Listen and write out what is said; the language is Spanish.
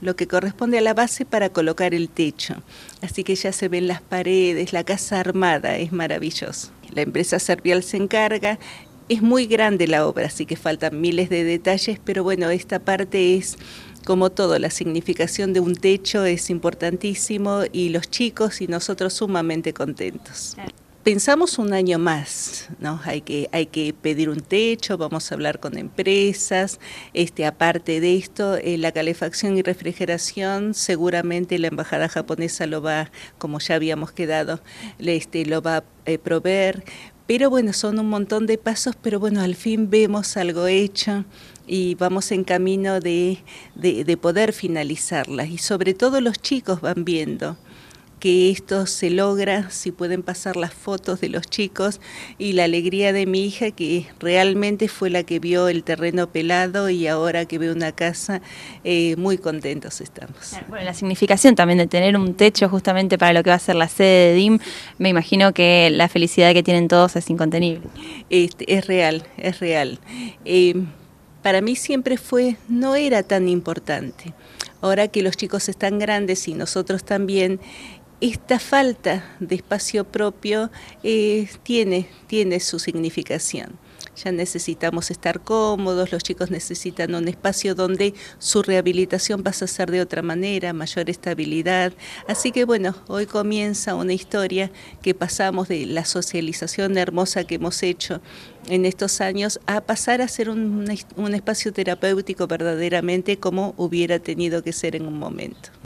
lo que corresponde a la base para colocar el techo. Así que ya se ven las paredes, la casa armada, es maravilloso. La empresa Servial se encarga, es muy grande la obra, así que faltan miles de detalles, pero bueno, esta parte es... Como todo, la significación de un techo es importantísimo y los chicos y nosotros sumamente contentos pensamos un año más, ¿no? Hay que, hay que pedir un techo, vamos a hablar con empresas, este, aparte de esto, eh, la calefacción y refrigeración, seguramente la embajada japonesa lo va, como ya habíamos quedado, este, lo va a eh, proveer. Pero bueno, son un montón de pasos, pero bueno, al fin vemos algo hecho y vamos en camino de, de poder finalizarlas. Y sobre todo los chicos van viendo que esto se logra, si pueden pasar las fotos de los chicos y la alegría de mi hija que realmente fue la que vio el terreno pelado y ahora que ve una casa, eh, muy contentos estamos. Ah, bueno, la significación también de tener un techo justamente para lo que va a ser la sede de DIM, me imagino que la felicidad que tienen todos es incontenible. Este, es real, es real. Eh, para mí siempre fue, no era tan importante. Ahora que los chicos están grandes y nosotros también, esta falta de espacio propio eh, tiene, tiene su significación. Ya necesitamos estar cómodos, los chicos necesitan un espacio donde su rehabilitación pasa a ser de otra manera, mayor estabilidad. Así que bueno, hoy comienza una historia que pasamos de la socialización hermosa que hemos hecho en estos años a pasar a ser un espacio terapéutico verdaderamente como hubiera tenido que ser en un momento.